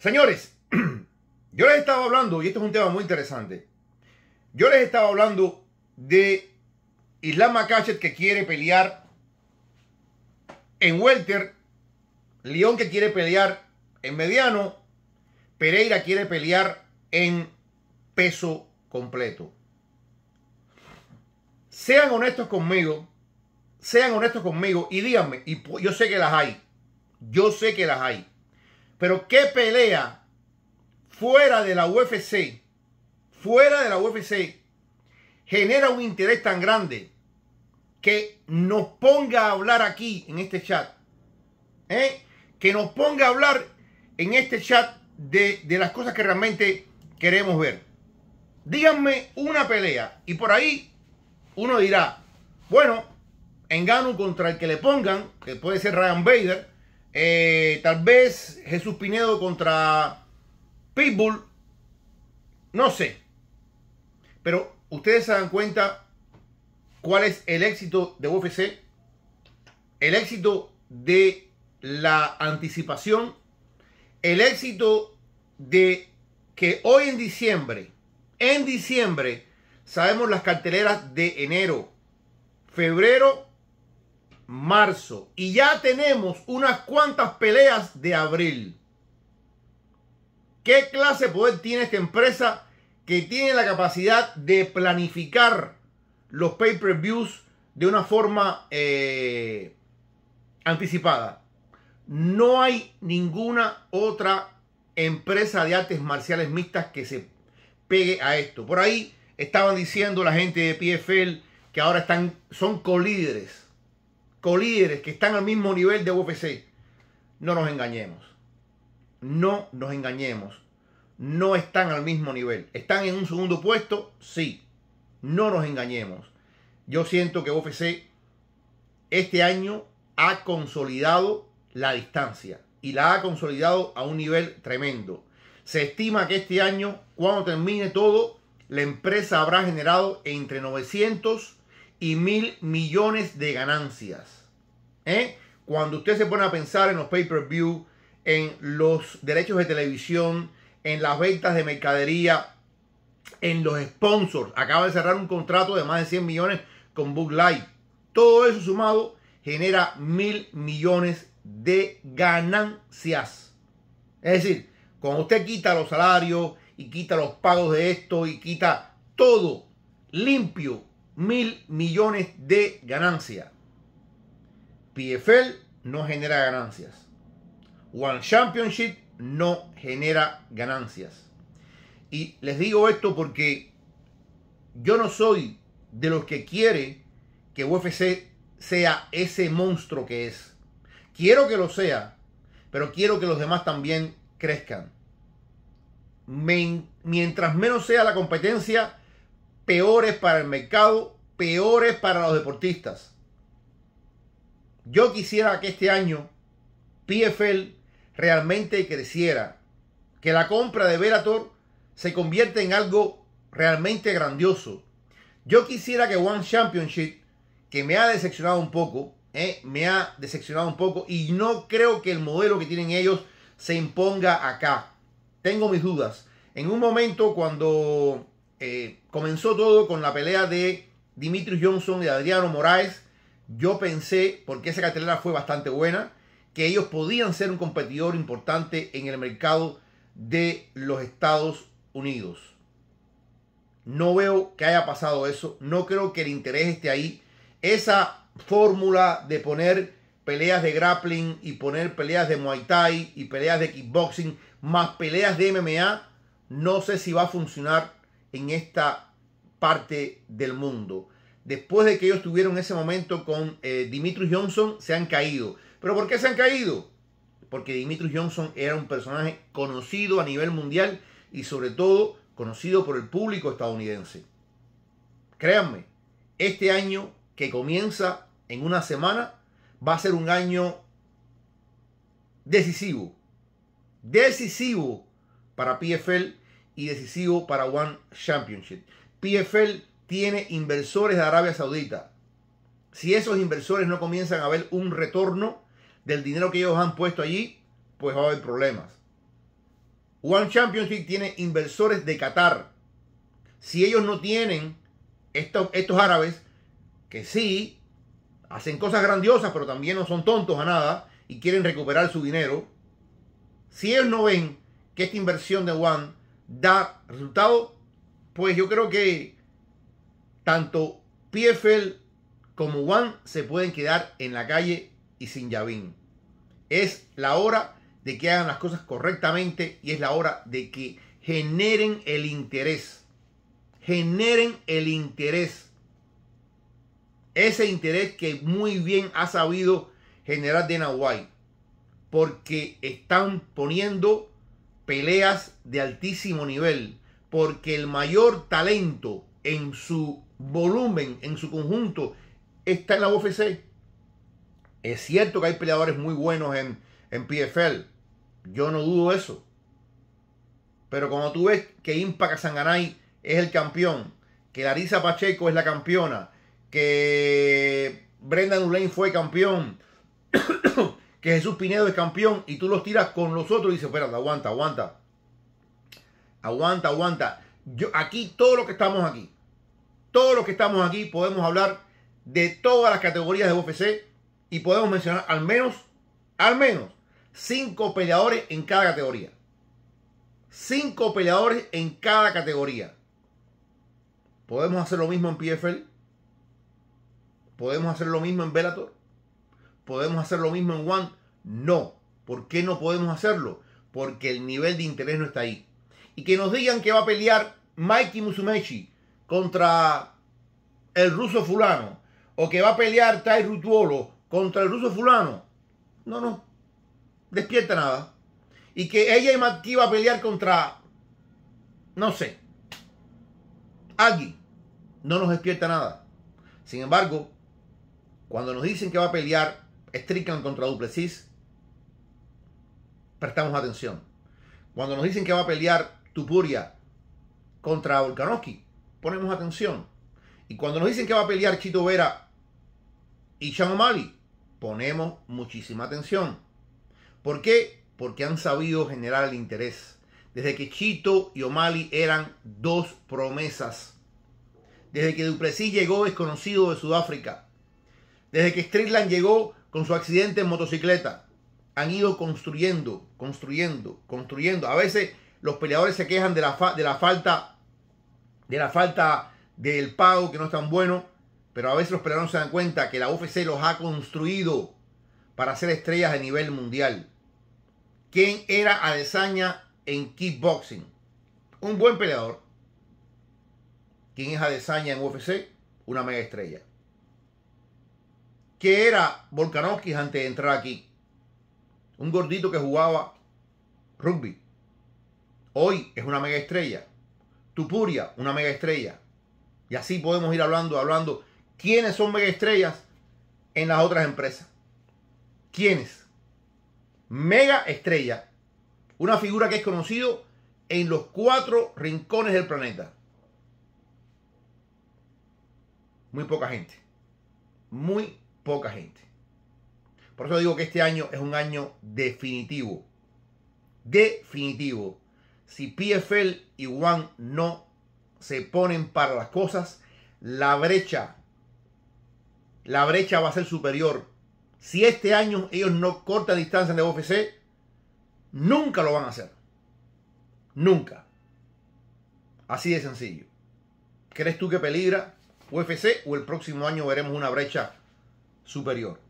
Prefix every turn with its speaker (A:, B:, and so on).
A: Señores, yo les estaba hablando, y esto es un tema muy interesante, yo les estaba hablando de Islam Macachet que quiere pelear en Welter, León que quiere pelear en mediano, Pereira quiere pelear en peso completo. Sean honestos conmigo, sean honestos conmigo y díganme, y yo sé que las hay, yo sé que las hay. Pero qué pelea fuera de la UFC, fuera de la UFC, genera un interés tan grande que nos ponga a hablar aquí en este chat. ¿eh? Que nos ponga a hablar en este chat de, de las cosas que realmente queremos ver. Díganme una pelea y por ahí uno dirá, bueno, Engano contra el que le pongan, que puede ser Ryan Bader, eh, tal vez Jesús Pinedo contra Pitbull. No sé. Pero ustedes se dan cuenta cuál es el éxito de UFC. El éxito de la anticipación. El éxito de que hoy en diciembre, en diciembre, sabemos las carteleras de enero, febrero marzo y ya tenemos unas cuantas peleas de abril. ¿Qué clase de poder tiene esta empresa que tiene la capacidad de planificar los pay-per-views de una forma eh, anticipada? No hay ninguna otra empresa de artes marciales mixtas que se pegue a esto. Por ahí estaban diciendo la gente de PFL que ahora están, son colíderes colíderes que están al mismo nivel de UFC. No nos engañemos. No nos engañemos. No están al mismo nivel. ¿Están en un segundo puesto? Sí. No nos engañemos. Yo siento que UFC este año ha consolidado la distancia y la ha consolidado a un nivel tremendo. Se estima que este año, cuando termine todo, la empresa habrá generado entre 900 y mil millones de ganancias. ¿eh? Cuando usted se pone a pensar en los pay-per-view, en los derechos de televisión, en las ventas de mercadería, en los sponsors, acaba de cerrar un contrato de más de 100 millones con Book Live. Todo eso sumado genera mil millones de ganancias. Es decir, cuando usted quita los salarios y quita los pagos de esto y quita todo limpio, mil millones de ganancia. PFL no genera ganancias. One Championship no genera ganancias. Y les digo esto porque yo no soy de los que quiere que UFC sea ese monstruo que es. Quiero que lo sea, pero quiero que los demás también crezcan. mientras menos sea la competencia, peores para el mercado, peores para los deportistas. Yo quisiera que este año PFL realmente creciera, que la compra de Velator se convierta en algo realmente grandioso. Yo quisiera que One Championship, que me ha decepcionado un poco, eh, me ha decepcionado un poco y no creo que el modelo que tienen ellos se imponga acá. Tengo mis dudas. En un momento cuando eh, comenzó todo con la pelea de Dimitri Johnson y Adriano Moraes. Yo pensé, porque esa cartelera fue bastante buena, que ellos podían ser un competidor importante en el mercado de los Estados Unidos. No veo que haya pasado eso. No creo que el interés esté ahí. Esa fórmula de poner peleas de grappling y poner peleas de Muay Thai y peleas de kickboxing más peleas de MMA, no sé si va a funcionar en esta parte del mundo. Después de que ellos tuvieron ese momento con eh, Dimitri Johnson, se han caído. ¿Pero por qué se han caído? Porque Dimitri Johnson era un personaje conocido a nivel mundial y sobre todo conocido por el público estadounidense. Créanme, este año que comienza en una semana va a ser un año decisivo. Decisivo para PFL y decisivo para One Championship. PFL tiene inversores de Arabia Saudita. Si esos inversores no comienzan a ver un retorno del dinero que ellos han puesto allí, pues va a haber problemas. One Championship tiene inversores de Qatar. Si ellos no tienen estos, estos árabes, que sí, hacen cosas grandiosas, pero también no son tontos a nada y quieren recuperar su dinero, si ellos no ven que esta inversión de One da resultado, pues yo creo que tanto Piefel como Juan se pueden quedar en la calle y sin Yavin. Es la hora de que hagan las cosas correctamente y es la hora de que generen el interés. Generen el interés. Ese interés que muy bien ha sabido generar de Nahuay. Porque están poniendo peleas de altísimo nivel, porque el mayor talento en su volumen, en su conjunto, está en la UFC. Es cierto que hay peleadores muy buenos en, en PFL, yo no dudo eso. Pero como tú ves que Impact Sanganay es el campeón, que Larisa Pacheco es la campeona, que Brendan Ulain fue campeón, que Jesús Pinedo es campeón y tú los tiras con los otros y dices, espérate, aguanta, aguanta. Aguanta, aguanta. Yo, aquí, todo lo que estamos aquí, todos los que estamos aquí podemos hablar de todas las categorías de UFC y podemos mencionar al menos, al menos, cinco peleadores en cada categoría. Cinco peleadores en cada categoría. Podemos hacer lo mismo en PFL. Podemos hacer lo mismo en Bellator. ¿Podemos hacer lo mismo en One? No. ¿Por qué no podemos hacerlo? Porque el nivel de interés no está ahí. Y que nos digan que va a pelear Mikey Musumeci contra el ruso fulano. O que va a pelear Tai Rutuolo contra el ruso fulano. No, no. Despierta nada. Y que ella y Maki va a pelear contra, no sé, alguien. No nos despierta nada. Sin embargo, cuando nos dicen que va a pelear Strickland contra Duplessis, prestamos atención. Cuando nos dicen que va a pelear Tupuria contra Volkanovski, ponemos atención. Y cuando nos dicen que va a pelear Chito Vera y Sean O'Malley, ponemos muchísima atención. ¿Por qué? Porque han sabido generar el interés. Desde que Chito y O'Malley eran dos promesas. Desde que Duplessis llegó desconocido de Sudáfrica. Desde que Strickland llegó con su accidente en motocicleta, han ido construyendo, construyendo, construyendo. A veces los peleadores se quejan de la, de la falta, de la falta del pago que no es tan bueno, pero a veces los peleadores se dan cuenta que la UFC los ha construido para ser estrellas a nivel mundial. ¿Quién era Adesanya en kickboxing? Un buen peleador. ¿Quién es Adesanya en UFC? Una mega estrella. ¿Qué era Volkanovskis antes de entrar aquí? Un gordito que jugaba rugby. Hoy es una mega estrella. Tupuria, una mega estrella. Y así podemos ir hablando, hablando. ¿Quiénes son mega estrellas en las otras empresas? ¿Quiénes? Mega estrella. Una figura que es conocido en los cuatro rincones del planeta. Muy poca gente. Muy poca gente. Por eso digo que este año es un año definitivo. Definitivo. Si PFL y One no se ponen para las cosas, la brecha, la brecha va a ser superior. Si este año ellos no cortan distancia de UFC, nunca lo van a hacer. Nunca. Así de sencillo. ¿Crees tú que peligra UFC o el próximo año veremos una brecha superior.